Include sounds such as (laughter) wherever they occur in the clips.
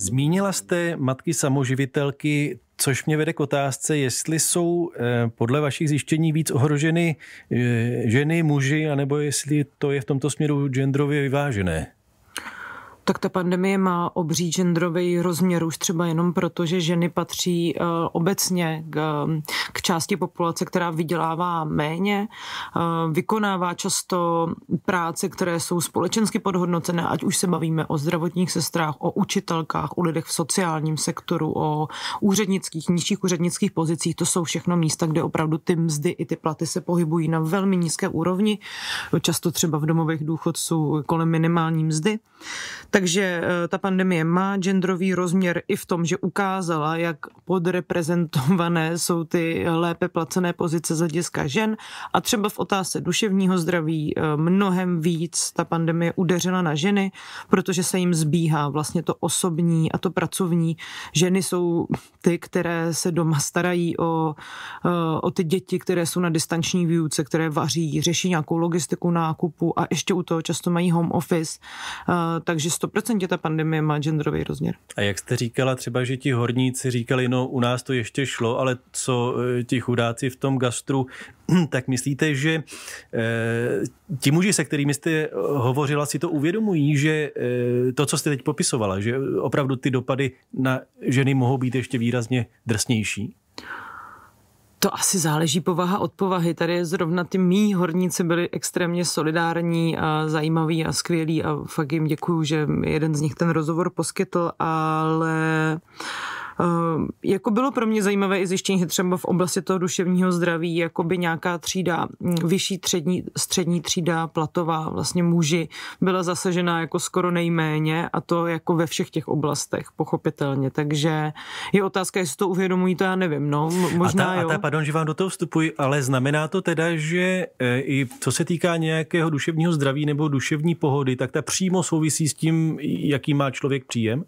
Zmínila jste matky samoživitelky, což mě vede k otázce, jestli jsou eh, podle vašich zjištění víc ohroženy eh, ženy, muži, anebo jestli to je v tomto směru genderově vyvážené. Tak ta pandemie má obří genderový rozměr už třeba jenom proto, že ženy patří uh, obecně k, eh, k části populace, která vydělává méně, uh, vykonává často práce, které jsou společensky podhodnocené, ať už se bavíme o zdravotních sestrách, o učitelkách, o lidech v sociálním sektoru, o úřednických, nižších úřednických pozicích. To jsou všechno místa, kde opravdu ty mzdy i ty platy se pohybují na velmi nízké úrovni, často třeba v domových důchodců kolem minimální mzdy. Tak takže eh, ta pandemie má genderový rozměr i v tom, že ukázala, jak podreprezentované jsou ty lépe placené pozice z hlediska žen a třeba v otázce duševního zdraví eh, mnohem víc ta pandemie udeřila na ženy, protože se jim zbíhá vlastně to osobní a to pracovní. Ženy jsou ty, které se doma starají o, eh, o ty děti, které jsou na distanční výuce, které vaří, řeší nějakou logistiku nákupu a ještě u toho často mají home office, takže 100 100% ta pandemie má genderový rozměr. A jak jste říkala třeba, že ti horníci říkali, no u nás to ještě šlo, ale co eh, ti chudáci v tom gastru, (clears throat) tak myslíte, že eh, ti muži, se kterými jste eh, hovořila, si to uvědomují, že eh, to, co jste teď popisovala, že opravdu ty dopady na ženy mohou být ještě výrazně drsnější? To asi záleží povaha od povahy. Tady zrovna ty mý horníci byli extrémně solidární a zajímaví a skvělí a fakt jim děkuju, že jeden z nich ten rozhovor poskytl, ale uh, Ehm, jako bylo pro mě zajímavé i zjištění, že třeba v oblasti toho duševního zdraví jako by nějaká třída, hm, vyšší třední, střední třída platová, vlastně muži, byla zasažena jako skoro nejméně a to jako ve všech těch oblastech, pochopitelně. Takže je otázka, jestli to uvědomují, to já nevím. No, možná a ta, jo. A ta, pardon, že vám do toho vstupuji, ale znamená to teda, že eh, i co se týká nějakého duševního zdraví nebo duševní pohody, tak ta přímo souvisí s tím, jaký má člověk příjem?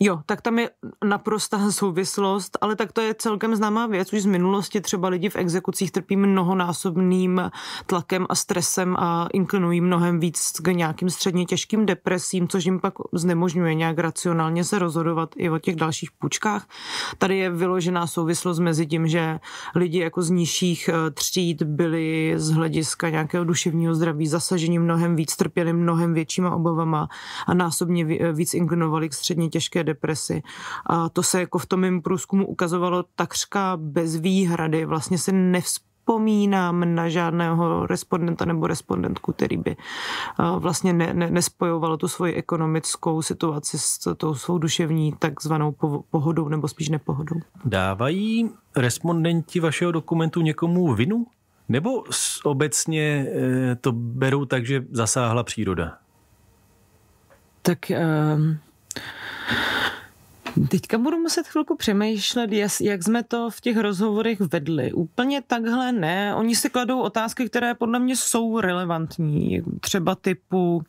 Jo, tak tam je naprostá souvislost, ale tak to je celkem známá věc. Už z minulosti třeba lidi v exekucích trpí mnohonásobným tlakem a stresem a inklinují mnohem víc k nějakým středně těžkým depresím, což jim pak znemožňuje nějak racionálně se rozhodovat i o těch dalších půjčkách. Tady je vyložená souvislost mezi tím, že lidi jako z nižších eh, tříd byli z hlediska nějakého duševního zdraví zasaženi mnohem víc, trpěli mnohem většíma obavama a násobně víc inklinovali k středně těžké depresi. A to se jako v tom mém průzkumu ukazovalo takřka bez výhrady. Vlastně se nevzpomíná nevzpomínám na žádného respondenta nebo respondentku, který by vlastně ne, ne, nespojoval tu svoji ekonomickou situaci s tou svou duševní takzvanou pohodou nebo spíš nepohodou. Dávají respondenti vašeho dokumentu někomu vinu? Nebo obecně e, to berou tak, že zasáhla příroda? Tak um Teďka budu muset chvilku přemýšlet, jak jsme to v těch rozhovorech vedli. Úplně takhle ne. Oni si kladou otázky, které podle mě jsou relevantní. Třeba typu,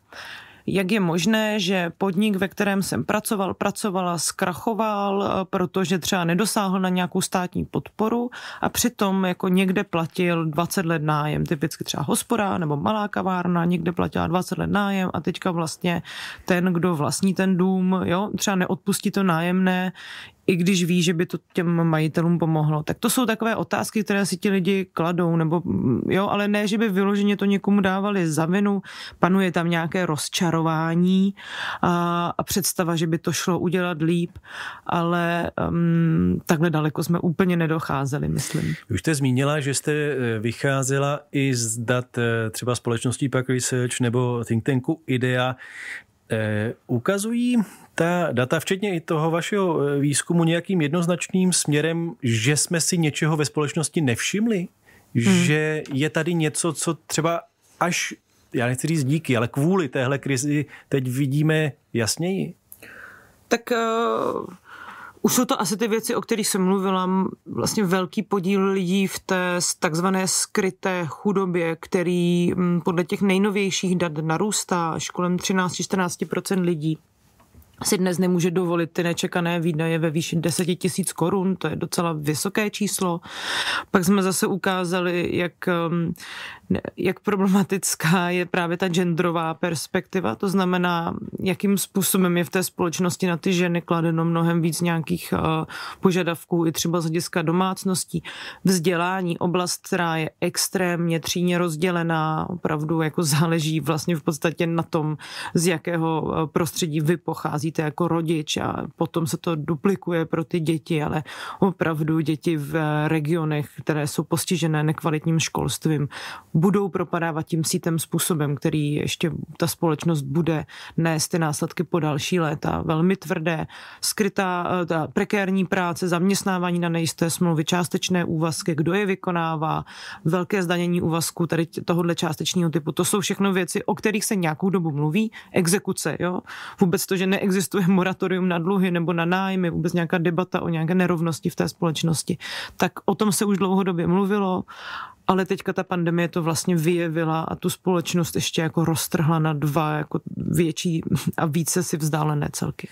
jak je možné, že podnik, ve kterém jsem pracoval, pracovala, zkrachoval, eh, protože třeba nedosáhl na nějakou státní podporu a přitom jako někde platil 20 let nájem, typicky třeba hospoda nebo malá kavárna, někde platila 20 let nájem a teďka vlastně ten, kdo vlastní ten dům, jo, třeba neodpustí to nájemné, i když ví, že by to těm majitelům pomohlo. Tak to jsou takové otázky, které si ti lidi kladou, nebo mm, jo, ale ne, že by vyloženě to někomu dávali za vinu, panuje tam nějaké rozčarování a, a představa, že by to šlo udělat líp, ale um, takhle daleko jsme úplně nedocházeli, myslím. Už jste zmínila, že jste eh, vycházela i z dat eh, třeba společností Pack Research nebo think tanku IDEA. Eh, ukazují ta data, včetně i toho vašeho eh, výzkumu, nějakým jednoznačným směrem, že jsme si něčeho ve společnosti nevšimli? Hmm. Že je tady něco, co třeba až, já nechci říct díky, ale kvůli téhle krizi teď vidíme jasněji? Tak uh už jsou to asi ty věci, o kterých jsem mluvila. Vlastně velký podíl lidí v té takzvané skryté chudobě, který podle těch nejnovějších dat narůstá až kolem 13-14 lidí si dnes nemůže dovolit ty nečekané výdaje ve výši 10 tisíc korun, to je docela vysoké číslo. Pak jsme zase ukázali, jak, um, jak problematická je právě ta genderová perspektiva, to znamená, jakým způsobem je v té společnosti na ty ženy kladeno mnohem víc nějakých uh, požadavků, i třeba z hlediska domácností, vzdělání, oblast, která je extrémně tříně rozdělená, opravdu jako záleží vlastně v podstatě na tom, z jakého uh, prostředí vy pochází nacházíte jako rodič a potom se to duplikuje pro ty děti, ale opravdu děti v regionech, které jsou postižené nekvalitním školstvím, budou propadávat tím sítem způsobem, který ještě ta společnost bude nést ty následky po další léta. Velmi tvrdé, skrytá, eh, ta prekérní práce, zaměstnávání na nejisté smlouvy, částečné úvazky, kdo je vykonává, velké zdanění úvazku tady tohohle částečního typu. To jsou všechno věci, o kterých se nějakou dobu mluví. Exekuce, jo? Vůbec to, že neexistuje existuje moratorium na dluhy nebo na nájmy, vůbec nějaká debata o nějaké nerovnosti v té společnosti. Tak o tom se už dlouhodobě mluvilo, ale teďka ta pandemie to vlastně vyjevila a tu společnost ještě jako roztrhla na dva jako větší a více si vzdálené celky.